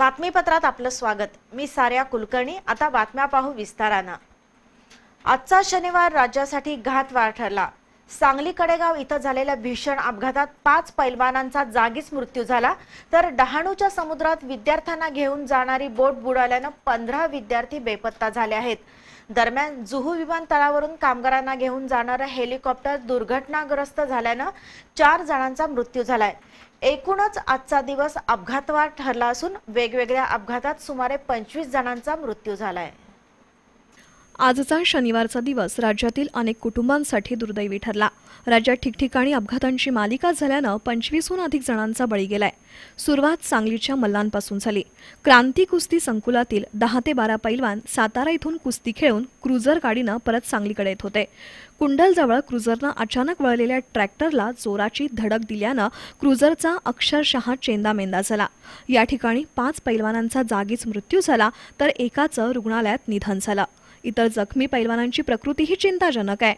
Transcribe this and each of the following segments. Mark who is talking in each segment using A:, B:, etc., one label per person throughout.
A: बातमीपत्रात आपलं स्वागत मी साऱ्या कुलकर्णी आता बातम्या पाहू विस्तारानं आजचा शनिवार राज्यासाठी घात घातवार ठरला सांगली कडेगाव इथं झालेल्या भीषण अपघातात पाच पैलवानांचा जागीच मृत्यू झाला तर डहाणूच्या समुद्रात विद्यार्थ्यांना घेऊन जाणारी बोट बुडाल्यानं पंधरा विद्यार्थी बेपत्ता झाले आहेत दरम्यान जुहू विमानतळावरून कामगारांना घेऊन जाणारं हेलिकॉप्टर दुर्घटनाग्रस्त झाल्यानं चार जणांचा मृत्यू झालाय एकूणच आजचा दिवस अपघातवार ठरला असून वेगवेगळ्या अपघातात सुमारे पंचवीस जणांचा मृत्यू झालाय
B: आजचा शनिवारचा दिवस राज्यातील अनेक कुटुंबांसाठी दुर्दैवी ठरला राज्यात ठिकठिकाणी अपघातांची मालिका झाल्यानं पंचवीसहून अधिक जणांचा बळी गेलाय सुरुवात सांगलीच्या मल्लांपासून झाली क्रांती कुस्ती संकुलातील दहा ते बारा पैलवान सातारा इथून कुस्ती खेळून क्रुझर गाडीनं परत सांगलीकडे येत होते कुंडलजवळ क्रुझरनं अचानक वळलेल्या ट्रॅक्टरला जोराची धडक दिल्यानं क्रुझरचा अक्षरशः चेंदामेंदा झाला या ठिकाणी पाच पैलवानांचा जागीच मृत्यू झाला तर एकाचं रुग्णालयात निधन झालं इतर जखमी पैलवानांची प्रकृतीही चिंताजनक आहे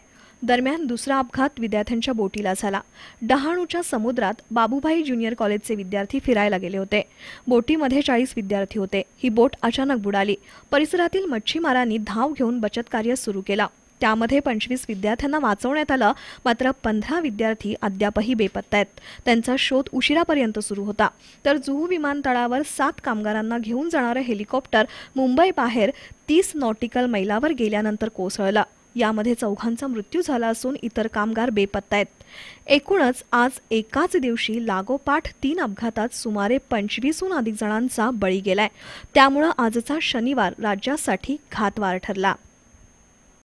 B: दरम्यान दुसरा अपघात विद्यार्थ्यांच्या बोटीला झाला डहाणूच्या समुद्रात बाबूभाई ज्युनियर कॉलेजचे विद्यार्थी फिरायला गेले होते बोटीमध्ये चाळीस विद्यार्थी होते ही बोट अचानक बुडाली परिसरातील मच्छीमारांनी धाव घेऊन बचत कार्य सुरू केला त्यामध्ये पंचवीस विद्यार्थ्यांना वाचवण्यात आलं मात्र पंधरा विद्यार्थी अद्यापही बेपत्ता आहेत त्यांचा शोध उशिरापर्यंत सुरू होता तर जुहू विमानतळावर सात कामगारांना घेऊन जाणारं हेलिकॉप्टर मुंबई बाहेर तीस नॉटिकल मैलावर गेल्यानंतर कोसळलं यामध्ये चौघांचा मृत्यू झाला असून इतर कामगार बेपत्ता आहेत एकूणच आज एकाच दिवशी लागोपाठ तीन अपघातात सुमारे पंचवीसहून अधिक जणांचा बळी गेलाय त्यामुळं आजचा शनिवार राज्यासाठी घातवार ठरला